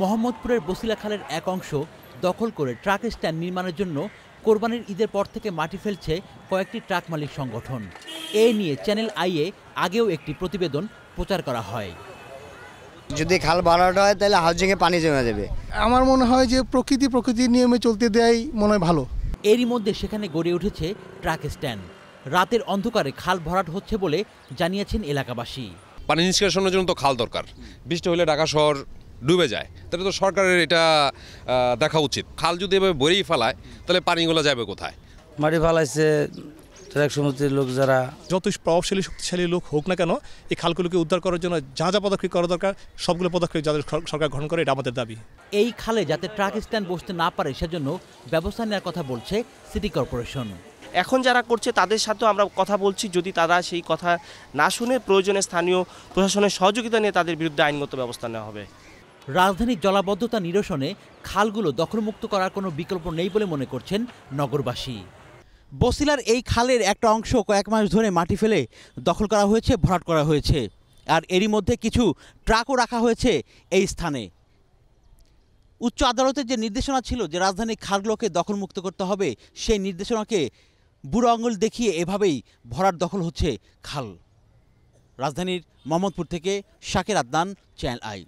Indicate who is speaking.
Speaker 1: মোহাম্মদপুরের খালের এক অংশ দখল করে ট্রাক স্ট্যান্ড নির্মাণের জন্য কোরবানির ঈদের পর থেকে মাটি ফেলছে কয়েকটি ট্রাক মালিক সংগঠন এ নিয়ে চ্যানেল আইয়ে আগেও একটি প্রতিবেদন প্রচার করা হয় যদি খাল বাড়ানো হয় তাহলে হাউজিংয়ে পানি জমে যাবে আমার মনে হয় যে প্রকৃতি প্রকৃতির নিয়মে চলতে দেয় মনে হয় ভালো এরই মধ্যে সেখানে গড়ে উঠেছে ট্রাক স্ট্যান্ড রাতের অন্ধকারে খাল ভরাট হচ্ছে বলে জানিয়েছেন এলাকাবাসী পানি নিষ্কাশনের জন্য তো খাল দরকার বৃষ্টি হলে ঢাকা শহর ডুবে যায় তাহলে তো সরকারের এটা দেখা উচিত খাল যদি এভাবে বইয়েই ফেলায় তাহলে পানিগুলো যাবে কোথায় মাটি ফালাইছে লোক যারা যতই প্রভাবশালী শক্তিশালী লোক হোক না কেন এই খালগুলোকে উদ্ধার করার জন্য যা যা পদক্ষেপ করা দরকার সবগুলো পদক্ষেপ যাদের সরকার গ্রহণ করে এটা আমাদের দাবি এই খালে যাতে ট্রাক স্ট্যান্ড বসতে না পারে সেজন্য ব্যবস্থা নেওয়ার কথা বলছে সিটি কর্পোরেশন এখন যারা করছে তাদের সাথেও আমরা কথা বলছি যদি তারা সেই কথা না শুনে প্রয়োজনে স্থানীয় প্রশাসনের সহযোগিতা নিয়ে তাদের বিরুদ্ধে আইনগত ব্যবস্থা নেওয়া হবে রাজধানীর জলাবদ্ধতা নিরসনে খালগুলো দখলমুক্ত করার কোনো বিকল্প নেই বলে মনে করছেন নগরবাসী বসিলার এই খালের একটা অংশ কয়েক মাস ধরে মাটি ফেলে দখল করা হয়েছে ভরাট করা হয়েছে আর এরই মধ্যে কিছু ট্রাকও রাখা হয়েছে এই স্থানে উচ্চ আদালতের যে নির্দেশনা ছিল যে রাজধানীর খালগুলোকে দখলমুক্ত করতে হবে সেই নির্দেশনাকে বুড়ো আঙুল দেখিয়ে এভাবেই ভরাট দখল হচ্ছে খাল রাজধানীর মোহাম্মদপুর থেকে শাকের আদনান চ্যানেল আই